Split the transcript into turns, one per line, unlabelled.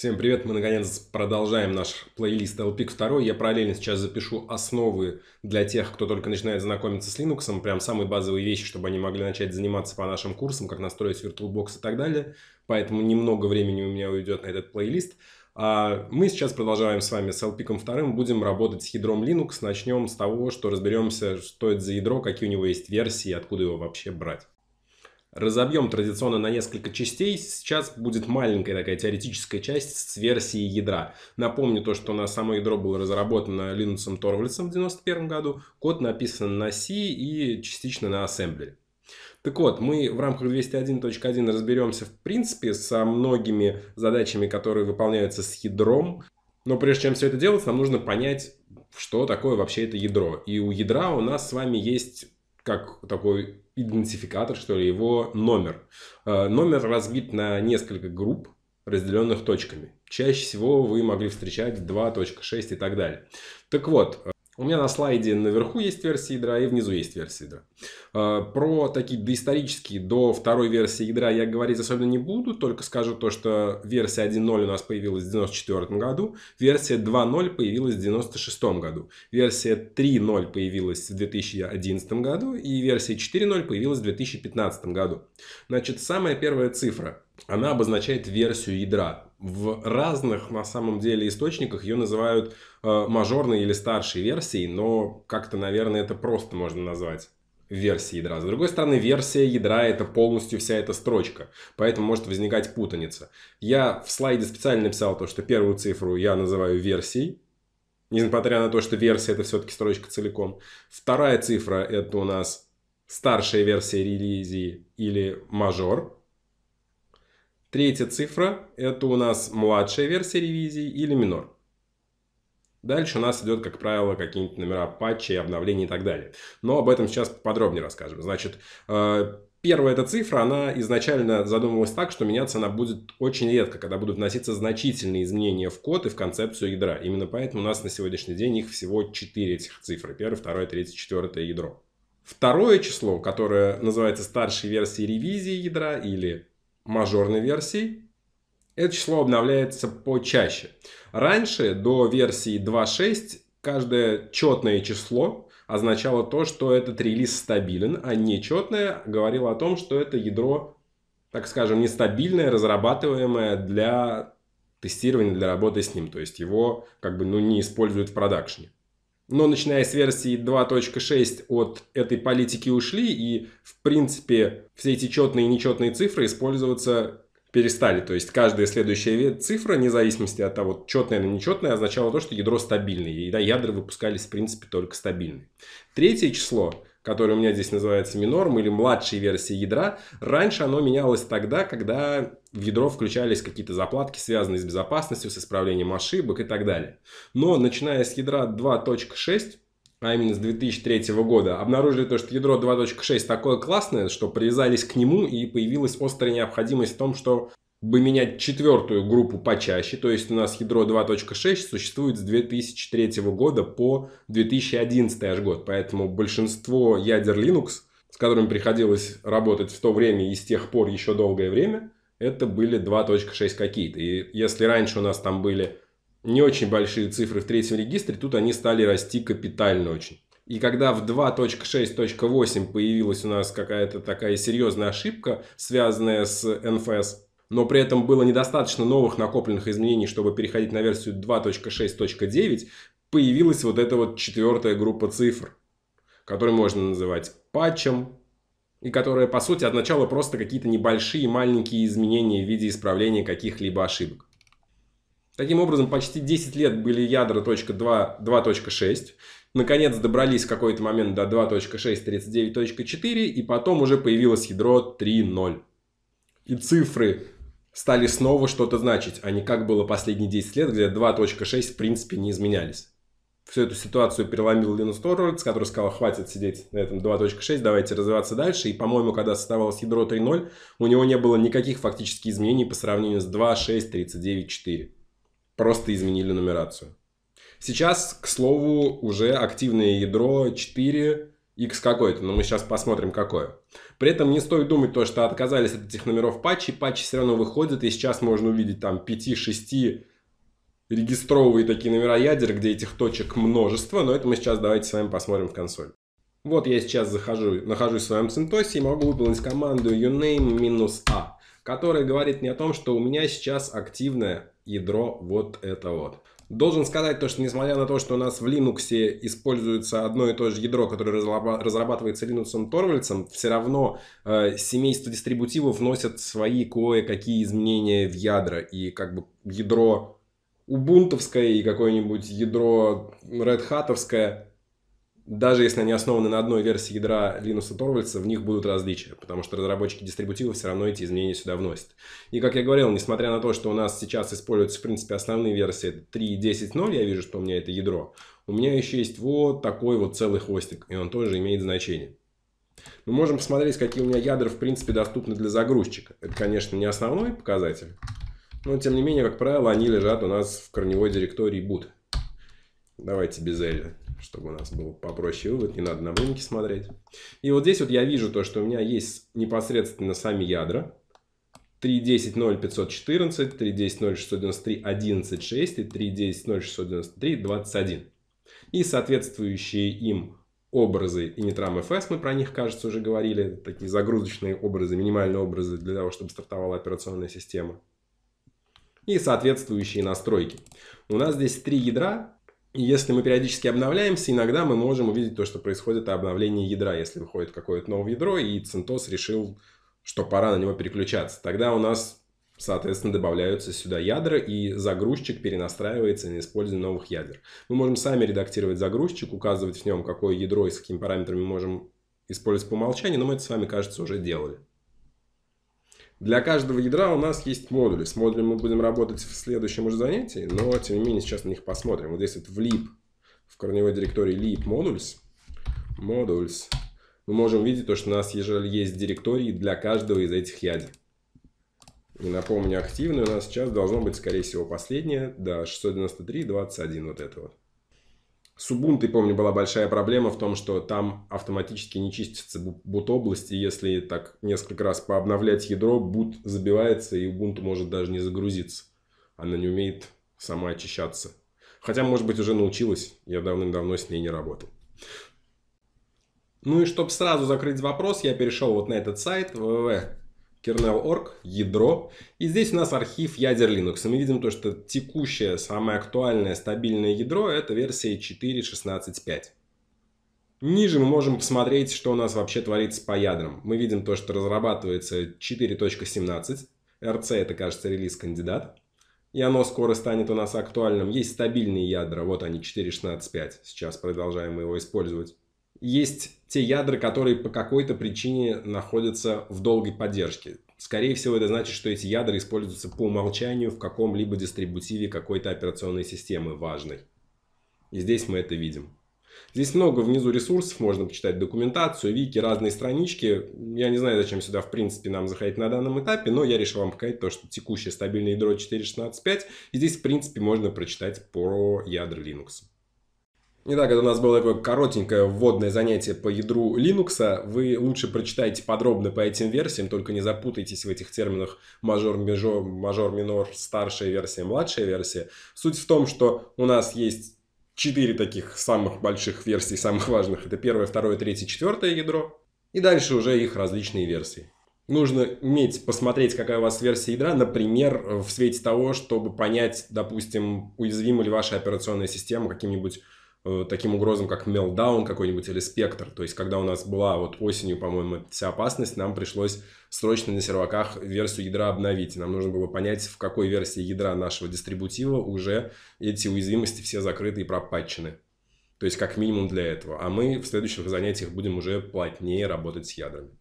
Всем привет, мы наконец продолжаем наш плейлист LPIC 2. Я параллельно сейчас запишу основы для тех, кто только начинает знакомиться с Linux, прям самые базовые вещи, чтобы они могли начать заниматься по нашим курсам, как настроить VirtualBox и так далее. Поэтому немного времени у меня уйдет на этот плейлист. А мы сейчас продолжаем с вами с LPIC 2, будем работать с ядром Linux. Начнем с того, что разберемся, что это за ядро, какие у него есть версии, откуда его вообще брать. Разобьем традиционно на несколько частей. Сейчас будет маленькая такая теоретическая часть с версией ядра. Напомню то, что на самое ядро было разработано Linux Торвальдсом в 1991 году. Код написан на C и частично на ассемблере. Так вот, мы в рамках 201.1 разберемся, в принципе, со многими задачами, которые выполняются с ядром. Но прежде чем все это делать, нам нужно понять, что такое вообще это ядро. И у ядра у нас с вами есть как такой идентификатор, что ли, его номер. Э, номер разбит на несколько групп, разделенных точками. Чаще всего вы могли встречать 2.6 и так далее. Так вот, э, у меня на слайде наверху есть версия ядра и внизу есть версия ядра. А, про такие доисторические, до второй версии ядра я говорить особенно не буду, только скажу то, что версия 1.0 у нас появилась в 1994 году, версия 2.0 появилась в 1996 году, версия 3.0 появилась в 2011 году и версия 4.0 появилась в 2015 году. Значит, самая первая цифра она обозначает версию ядра. В разных, на самом деле, источниках ее называют э, мажорной или старшей версией, но как-то, наверное, это просто можно назвать версии ядра. С другой стороны, версия ядра – это полностью вся эта строчка, поэтому может возникать путаница. Я в слайде специально написал то, что первую цифру я называю версией, несмотря на то, что версия – это все-таки строчка целиком. Вторая цифра – это у нас старшая версия релизии или мажор – Третья цифра – это у нас младшая версия ревизии или минор. Дальше у нас идет, как правило, какие-нибудь номера патчей, обновлений и так далее. Но об этом сейчас подробнее расскажем. Значит, э, первая эта цифра, она изначально задумывалась так, что меняться она будет очень редко, когда будут вноситься значительные изменения в код и в концепцию ядра. Именно поэтому у нас на сегодняшний день их всего 4 этих цифры. Первое, второе, третье, четвертое ядро. Второе число, которое называется старшей версией ревизии ядра или мажорной версии это число обновляется почаще. Раньше, до версии 2.6, каждое четное число означало то, что этот релиз стабилен, а нечетное говорило о том, что это ядро, так скажем, нестабильное, разрабатываемое для тестирования, для работы с ним. То есть его как бы ну, не используют в продакшне но начиная с версии 2.6 от этой политики ушли, и в принципе все эти четные и нечетные цифры использоваться перестали. То есть каждая следующая цифра, вне зависимости от того, четная или нечетная, означала то, что ядро стабильное. И да, ядра выпускались в принципе только стабильные. Третье число который у меня здесь называется минором или младшей версии ядра, раньше оно менялось тогда, когда в ядро включались какие-то заплатки, связанные с безопасностью, с исправлением ошибок и так далее. Но начиная с ядра 2.6, а именно с 2003 года, обнаружили то, что ядро 2.6 такое классное, что привязались к нему и появилась острая необходимость в том, что бы менять четвертую группу почаще, то есть у нас ядро 2.6 существует с 2003 года по 2011 аж год, поэтому большинство ядер Linux, с которыми приходилось работать в то время и с тех пор еще долгое время, это были 2.6 какие-то. И если раньше у нас там были не очень большие цифры в третьем регистре, тут они стали расти капитально очень. И когда в 2.6.8 появилась у нас какая-то такая серьезная ошибка, связанная с NFS, но при этом было недостаточно новых накопленных изменений, чтобы переходить на версию 2.6.9, появилась вот эта вот четвертая группа цифр, которую можно называть патчем, и которая, по сути, от начала просто какие-то небольшие маленькие изменения в виде исправления каких-либо ошибок. Таким образом, почти 10 лет были ядра 2.6, наконец добрались в какой-то момент до 2.6.39.4, и потом уже появилось ядро 3.0. И цифры стали снова что-то значить, а не как было последние 10 лет, где 2.6 в принципе не изменялись. Всю эту ситуацию переломил Линус Торвальдс, который сказал, хватит сидеть на этом 2.6, давайте развиваться дальше. И, по-моему, когда создавалось ядро 3.0, у него не было никаких фактически изменений по сравнению с 2.6, 39, 4. Просто изменили нумерацию. Сейчас, к слову, уже активное ядро 4 X какой-то, но мы сейчас посмотрим какое. При этом не стоит думать то, что отказались от этих номеров патчи, патчи все равно выходят, и сейчас можно увидеть там 5-6 регистровые такие номера ядер, где этих точек множество, но это мы сейчас давайте с вами посмотрим в консоль. Вот я сейчас захожу, нахожусь в своем синтосе и могу выполнить команду uname-a, которая говорит мне о том, что у меня сейчас активное ядро вот это вот. Должен сказать то, что несмотря на то, что у нас в Linux используется одно и то же ядро, которое разрабатывается Linux Torvaldsом, все равно э, семейство дистрибутивов вносят свои кое-какие изменения в ядра. И как бы ядро убунтовское и какое-нибудь ядро Red редхатовское даже если они основаны на одной версии ядра Linux Torvalds, в них будут различия, потому что разработчики дистрибутивов все равно эти изменения сюда вносят. И, как я говорил, несмотря на то, что у нас сейчас используются, в принципе, основные версии 3.10.0, я вижу, что у меня это ядро, у меня еще есть вот такой вот целый хвостик, и он тоже имеет значение. Мы можем посмотреть, какие у меня ядра, в принципе, доступны для загрузчика. Это, конечно, не основной показатель, но, тем не менее, как правило, они лежат у нас в корневой директории boot. Давайте без L, чтобы у нас был попроще вывод, не надо на блинки смотреть. И вот здесь вот я вижу то, что у меня есть непосредственно сами ядра. 3.10.0.514, 3.10.0.693, 11.6 и 3.10.0.693, 21. И соответствующие им образы и Nitram FS, мы про них, кажется, уже говорили, такие загрузочные образы, минимальные образы для того, чтобы стартовала операционная система. И соответствующие настройки. У нас здесь три ядра, если мы периодически обновляемся, иногда мы можем увидеть то, что происходит а обновление ядра, если выходит какое-то новое ядро, и CentOS решил, что пора на него переключаться. Тогда у нас, соответственно, добавляются сюда ядра, и загрузчик перенастраивается на использование новых ядер. Мы можем сами редактировать загрузчик, указывать в нем, какое ядро и с какими параметрами можем использовать по умолчанию, но мы это с вами, кажется, уже делали. Для каждого ядра у нас есть модули. С модулями мы будем работать в следующем уже занятии, но тем не менее сейчас на них посмотрим. Вот здесь вот в lib, в корневой директории lib modules, modules, мы можем видеть то, что у нас есть директории для каждого из этих ядер. И напомню, активной у нас сейчас должно быть, скорее всего, последнее, да, 69321 вот это вот. С Ubuntu, помню, была большая проблема в том, что там автоматически не чистится бут области. Если так несколько раз пообновлять ядро, бут забивается, и Ubuntu может даже не загрузиться. Она не умеет сама очищаться. Хотя, может быть, уже научилась. Я давным-давно с ней не работал. Ну и чтобы сразу закрыть вопрос, я перешел вот на этот сайт www kernel.org, ядро. И здесь у нас архив ядер Linux. И мы видим то, что текущее, самое актуальное, стабильное ядро – это версия 4.16.5. Ниже мы можем посмотреть, что у нас вообще творится по ядрам. Мы видим то, что разрабатывается 4.17. RC – это, кажется, релиз-кандидат. И оно скоро станет у нас актуальным. Есть стабильные ядра, вот они, 4.16.5. Сейчас продолжаем его использовать есть те ядра, которые по какой-то причине находятся в долгой поддержке. Скорее всего, это значит, что эти ядра используются по умолчанию в каком-либо дистрибутиве какой-то операционной системы важной. И здесь мы это видим. Здесь много внизу ресурсов, можно почитать документацию, вики, разные странички. Я не знаю, зачем сюда, в принципе, нам заходить на данном этапе, но я решил вам показать то, что текущее стабильное ядро 4.16.5. И здесь, в принципе, можно прочитать про ядра Linux. Итак, это у нас было такое коротенькое вводное занятие по ядру Linux. Вы лучше прочитайте подробно по этим версиям, только не запутайтесь в этих терминах мажор, межо, мажор, минор, старшая версия, младшая версия. Суть в том, что у нас есть четыре таких самых больших версий, самых важных. Это первое, второе, третье, четвертое ядро. И дальше уже их различные версии. Нужно уметь посмотреть, какая у вас версия ядра, например, в свете того, чтобы понять, допустим, уязвима ли ваша операционная система каким-нибудь Э, таким угрозам, как Meltdown какой-нибудь или Спектр. То есть, когда у нас была вот осенью, по-моему, вся опасность, нам пришлось срочно на серваках версию ядра обновить. Нам нужно было понять, в какой версии ядра нашего дистрибутива уже эти уязвимости все закрыты и пропатчены. То есть, как минимум для этого. А мы в следующих занятиях будем уже плотнее работать с ядрами.